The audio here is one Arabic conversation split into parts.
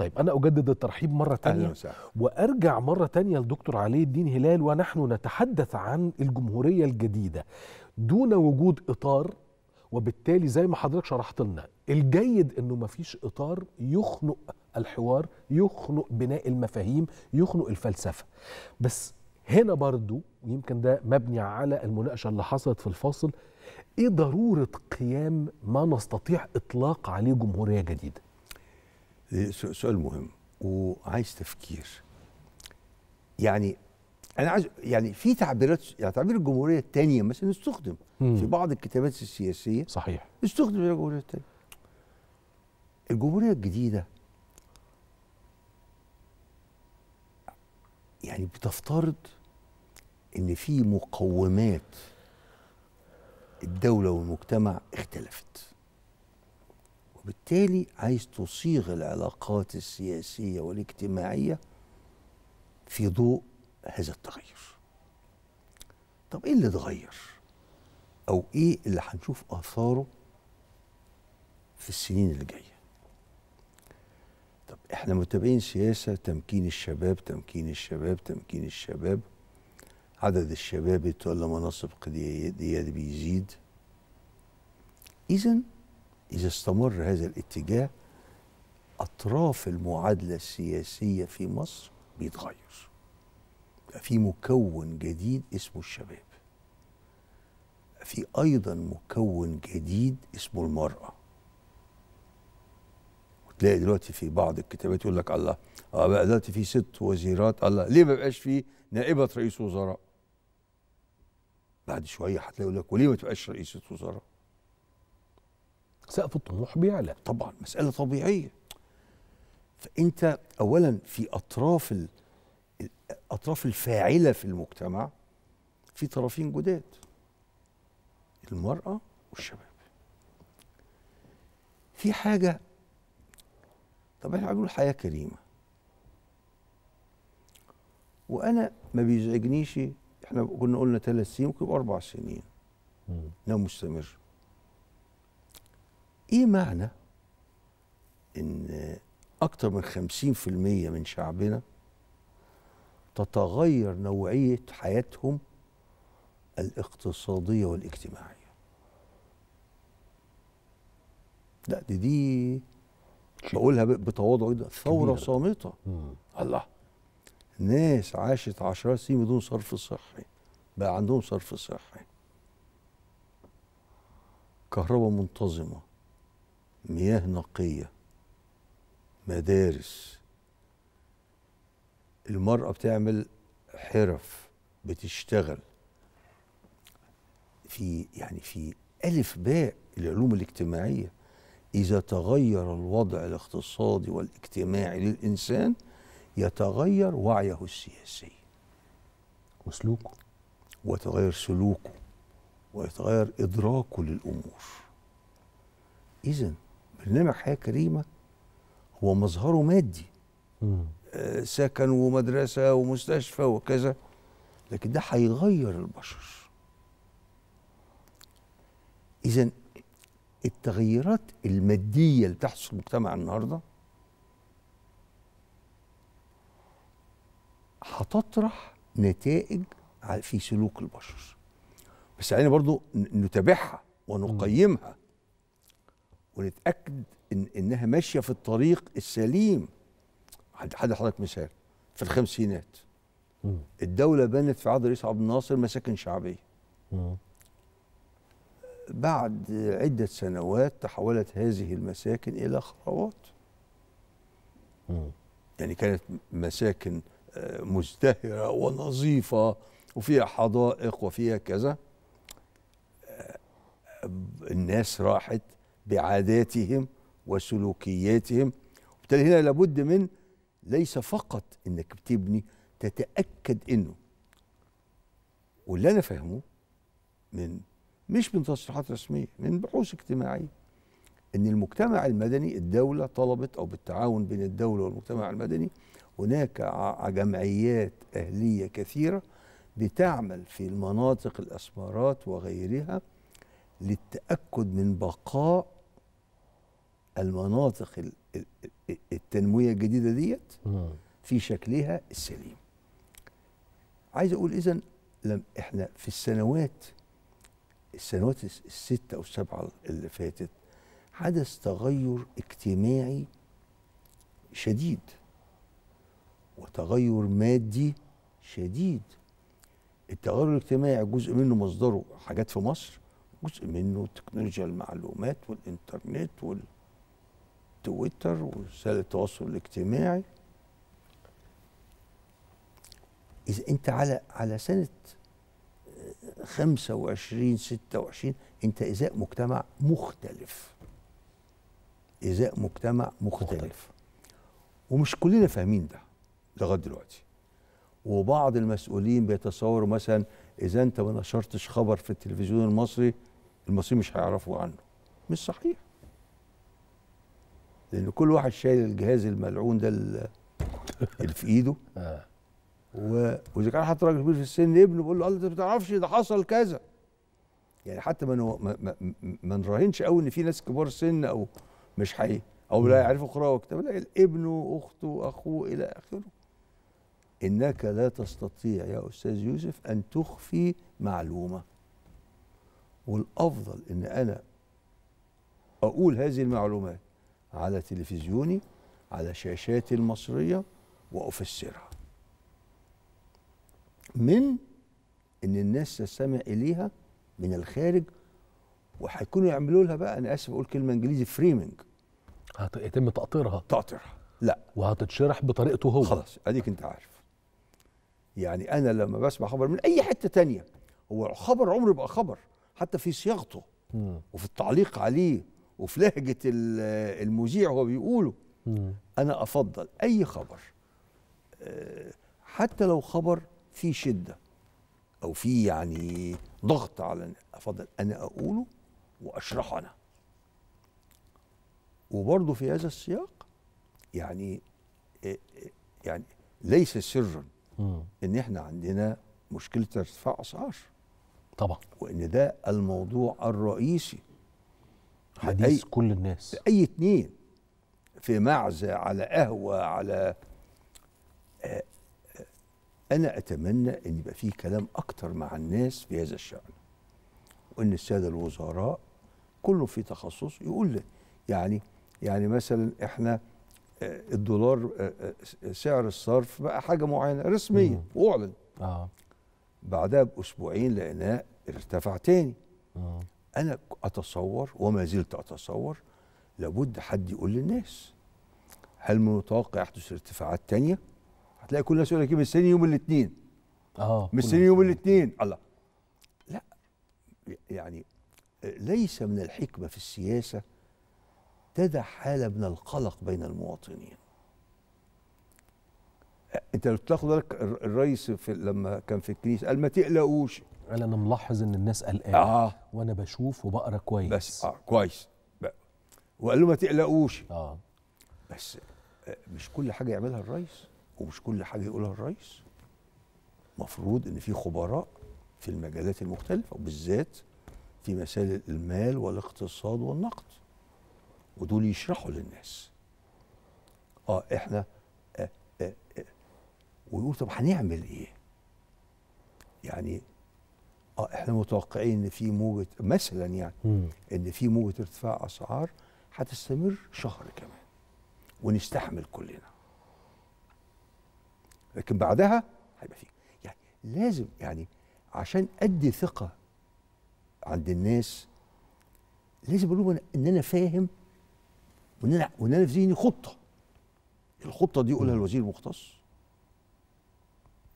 طيب أنا أجدد الترحيب مرة ثانيه وأرجع مرة ثانيه لدكتور علي الدين هلال ونحن نتحدث عن الجمهورية الجديدة دون وجود إطار وبالتالي زي ما حضرتك شرحت لنا الجيد انه ما فيش اطار يخنق الحوار يخنق بناء المفاهيم يخنق الفلسفه بس هنا برضو يمكن ده مبني على المناقشه اللي حصلت في الفاصل ايه ضروره قيام ما نستطيع اطلاق عليه جمهوريه جديده إيه، سؤال مهم وعايز تفكير يعني انا عايز يعني في تعبيرات يعني تعبير الجمهوريه الثانيه مثلا استخدم مم. في بعض الكتابات السياسيه صحيح استخدم الجمهوريه الثانيه الجمهوريه الجديده يعني بتفترض ان في مقومات الدوله والمجتمع اختلفت وبالتالي عايز تصيغ العلاقات السياسية والاجتماعية في ضوء هذا التغير طب ايه اللي اتغير او ايه اللي هنشوف اثاره في السنين اللي جايه طب احنا متابعين سياسه تمكين الشباب تمكين الشباب تمكين الشباب عدد الشباب يتولى مناصب قياديه بيزيد اذا إذا استمر هذا الاتجاه أطراف المعادلة السياسية في مصر بيتغير في مكون جديد اسمه الشباب في أيضا مكون جديد اسمه المرأة وتلاقي دلوقتي في بعض الكتابات يقول لك الله اه بقى دلوقتي في ست وزيرات الله ليه ما بقاش في نائبة رئيس وزراء بعد شوية هتلاقي يقول لك وليه ما تبقاش رئيسة وزراء سقف الطموح بيعلى طبعا مسألة طبيعية فأنت أولا في أطراف الأطراف الفاعلة في المجتمع في طرفين جداد المرأة والشباب في حاجة طب احنا بنقول حياة كريمة وأنا ما بيزعجنيش احنا كنا قلنا ثلاث سنين ممكن يبقى أربع سنين لو مستمر ايه معنى ان اكتر من 50% من شعبنا تتغير نوعيه حياتهم الاقتصاديه والاجتماعيه لا دي دي بقولها بتواضع جدا ثوره صامته الله ناس عاشت عشرات سنين بدون صرف صحي بقى عندهم صرف صحي كهرباء منتظمه مياه نقيه مدارس المراه بتعمل حرف بتشتغل في يعني في الف باء العلوم الاجتماعيه اذا تغير الوضع الاقتصادي والاجتماعي للانسان يتغير وعيه السياسي وسلوكه ويتغير سلوكه ويتغير ادراكه للامور اذا برنامج حياه كريمه هو مظهره مادي آه، سكن ومدرسه ومستشفى وكذا لكن ده هيغير البشر اذا التغيرات الماديه اللي بتحصل في المجتمع النهارده هتطرح نتائج في سلوك البشر بس علينا يعني برضو نتابعها ونقيمها ونتاكد إن انها ماشيه في الطريق السليم حد حضرتك مثال في الخمسينات مم. الدوله بنت في عهد الرئيس عبد الناصر مساكن شعبيه بعد عده سنوات تحولت هذه المساكن الى خرابات يعني كانت مساكن آه، مزدهره ونظيفه وفيها حدائق وفيها كذا آه، الناس راحت بعاداتهم وسلوكياتهم وبالتالي هنا لابد من ليس فقط انك بتبني تتاكد انه واللي انا فاهمه من مش من تصريحات رسميه من بحوث اجتماعيه ان المجتمع المدني الدوله طلبت او بالتعاون بين الدوله والمجتمع المدني هناك جمعيات اهليه كثيره بتعمل في المناطق الاسمارات وغيرها للتاكد من بقاء المناطق التنمويه الجديده ديت نعم. في شكلها السليم عايز اقول اذا لم احنا في السنوات السنوات الستة أو السبعة اللي فاتت حدث تغير اجتماعي شديد وتغير مادي شديد التغير الاجتماعي جزء منه مصدره حاجات في مصر جزء منه تكنولوجيا المعلومات والإنترنت والتويتر ووسائل التواصل الاجتماعي إذا أنت على على سنة 25 آه، 26 أنت إزاء مجتمع مختلف إزاء مجتمع مختلف, مختلف. ومش كلنا فاهمين ده لغايه دلوقتي وبعض المسؤولين بيتصوروا مثلا اذا انت ما نشرتش خبر في التلفزيون المصري المصريين مش هيعرفوا عنه مش صحيح لان كل واحد شايل الجهاز الملعون ده اللي في ايده آه. و... واذا كان حتى راجل كبير في السن ابنه بيقول له انت ما بتعرفش ده حصل كذا يعني حتى ما نو... ما, ما نراهنش قوي ان في ناس كبار سن او مش حي او لا يعرفوا قراءه وكتابه لا ابنه اخته اخوه الى اخره انك لا تستطيع يا استاذ يوسف ان تخفي معلومه والافضل ان انا اقول هذه المعلومات على تلفزيوني على شاشاتي المصريه وافسرها من ان الناس تستمع اليها من الخارج وهيكونوا يعملوا لها بقى انا اسف اقول كلمه انجليزي فريمنج هيتم تقطيرها تقطيرها لا وهتتشرح بطريقته هو خلاص اديك انت عارف يعني انا لما بسمع خبر من اي حته تانية هو خبر عمره يبقى خبر حتى في صياغته وفي التعليق عليه وفي لهجه المذيع وهو بيقوله انا افضل اي خبر آه، حتى لو خبر فيه شده او فيه يعني ضغط على افضل انا اقوله واشرحه انا وبرضه في هذا السياق يعني آه، آه، يعني ليس سرا ان احنا عندنا مشكله ارتفاع اسعار طبعا وان ده الموضوع الرئيسي حديث كل الناس اي اتنين في معزة على قهوه على آه، آه، انا اتمنى ان يبقى في كلام اكتر مع الناس في هذا الشان وان الساده الوزراء كله في تخصص يقول لي يعني يعني مثلا احنا آه، الدولار سعر الصرف بقى حاجه معينه رسميا واعلن اه بعدها باسبوعين لقيناه ارتفع تاني آه. انا اتصور وما زلت اتصور لابد حد يقول للناس هل من متوقع يحدث ارتفاعات تانية؟ هتلاقي كل الناس يقول لك مستني يوم الاثنين اه مستني يوم الاثنين الله لا يعني ليس من الحكمة في السياسة تدع حالة من القلق بين المواطنين انت لو تاخد بالك الرئيس في لما كان في الكنيسه قال ما تقلقوش قال انا ملاحظ ان الناس قلقانه آه. وانا بشوف وبقرا كويس بس اه كويس بقى. وقال له ما تقلقوش اه بس آه، مش كل حاجه يعملها الرئيس ومش كل حاجه يقولها الرئيس مفروض ان في خبراء في المجالات المختلفه وبالذات في مسائل المال والاقتصاد والنقد ودول يشرحوا للناس اه احنا آه آه آه ويقول طب هنعمل ايه يعني اه احنا متوقعين ان في موجه مثلا يعني مم. ان في موجه ارتفاع اسعار هتستمر شهر كمان ونستحمل كلنا لكن بعدها هيبقى في يعني لازم يعني عشان ادي ثقه عند الناس لازم اقول لهم ان انا فاهم وان انا وان انا في ذهني خطه الخطه دي يقولها الوزير المختص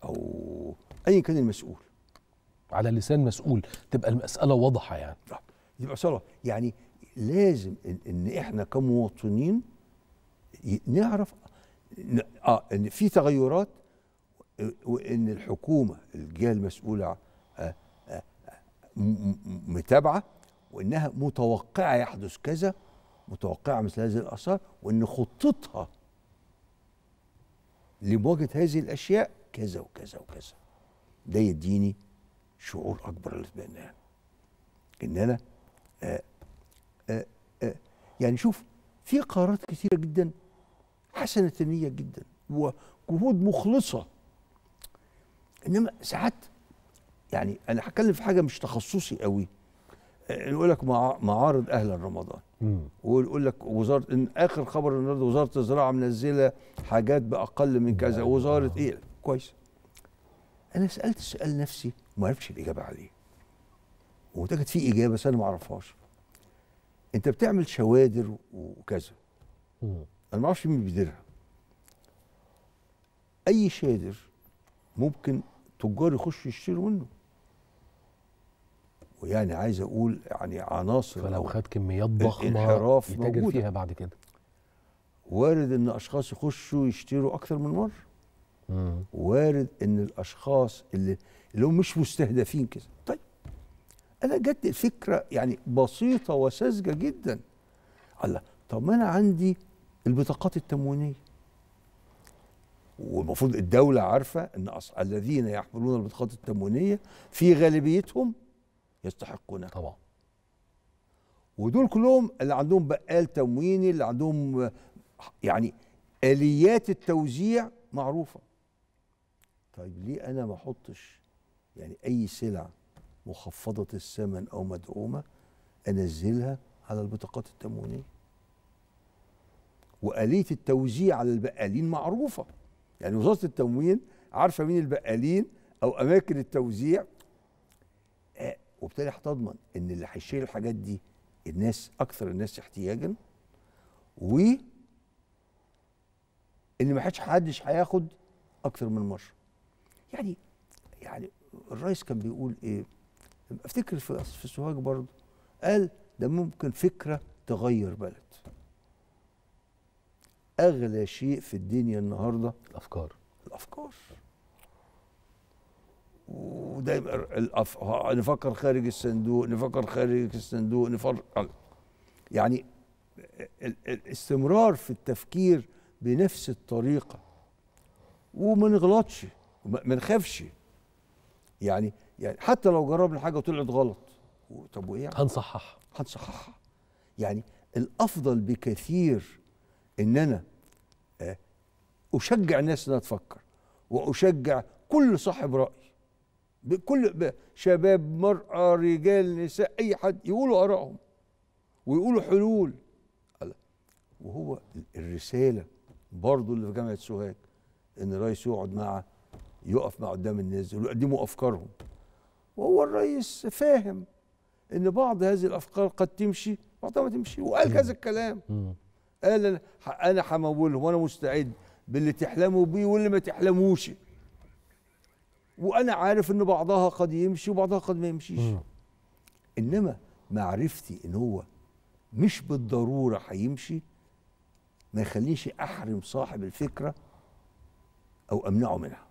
او ايا كان المسؤول على لسان مسؤول تبقى المساله واضحه يعني يبقى صلاه يعني لازم ان احنا كمواطنين نعرف اه ان في تغيرات وان الحكومه الجهه المسؤوله آه آه متابعه وانها متوقعه يحدث كذا متوقعه مثل هذه الاثار وان خطتها لمواجهه هذه الاشياء كذا وكذا وكذا ده يديني شعور اكبر للاسبان يعني ان انا آآ آه، آآ آه، آآ آه، يعني شوف في قرارات كثيره جدا حسنه النيه جدا وجهود مخلصه انما ساعات يعني انا هتكلم في حاجه مش تخصصي قوي يقول لك معارض اهلا رمضان ويقول لك وزاره إن اخر خبر النهارده وزاره الزراعه منزله حاجات باقل من كذا وزاره ايه كويس انا سالت السؤال نفسي وما عرفتش الاجابه عليه وتجد في اجابه بس انا ما اعرفهاش انت بتعمل شوادر وكذا انا ما اعرفش مين بيديرها اي شادر ممكن تجار يخشوا يشتروا منه ويعني عايز اقول يعني عناصر فلو خد كميات ضخمه يتاجر فيها بعد كده وارد ان اشخاص يخشوا يشتروا اكثر من مره وارد ان الاشخاص اللي اللي هم مش مستهدفين كده طيب انا جت فكره يعني بسيطه وساذجه جدا الله طب ما انا عندي البطاقات التموينيه والمفروض الدولة عارفة أن الذين يحملون البطاقات التموينية في غالبيتهم يستحقونها طبعا ودول كلهم اللي عندهم بقال تمويني اللي عندهم يعني آليات التوزيع معروفة طيب ليه انا ما احطش يعني اي سلع مخفضه الثمن او مدعومه انزلها على البطاقات التموينيه وآلية التوزيع على البقالين معروفة يعني وزارة التموين عارفة مين البقالين أو أماكن التوزيع آه وبالتالي هتضمن إن اللي هيشتري الحاجات دي الناس أكثر الناس احتياجا و إن ما حدش هياخد أكثر من مشروع يعني يعني الرئيس كان بيقول ايه افتكر في في سوهاج برضه قال ده ممكن فكره تغير بلد اغلى شيء في الدنيا النهارده الافكار الافكار ودايما الأف... نفكر خارج الصندوق نفكر خارج الصندوق نفكر يعني الاستمرار في التفكير بنفس الطريقه وما نغلطش ما نخافش يعني يعني حتى لو جربنا حاجه وطلعت غلط طب وايه يعني؟ هنصححها هنصححها يعني الافضل بكثير ان انا آه، اشجع الناس انها تفكر واشجع كل صاحب راي بكل شباب مرأة رجال نساء أي حد يقولوا آرائهم ويقولوا حلول وهو الرسالة برضه اللي في جامعة سوهاج إن الرئيس يقعد مع يقف مع قدام الناس ويقدموا افكارهم وهو الرئيس فاهم ان بعض هذه الافكار قد تمشي بعضها ما تمشي وقال كذا الكلام قال انا انا همولهم وانا مستعد باللي تحلموا بيه واللي ما تحلموش وانا عارف ان بعضها قد يمشي وبعضها قد ما يمشيش انما معرفتي ان هو مش بالضروره هيمشي ما يخلينيش احرم صاحب الفكره او امنعه منها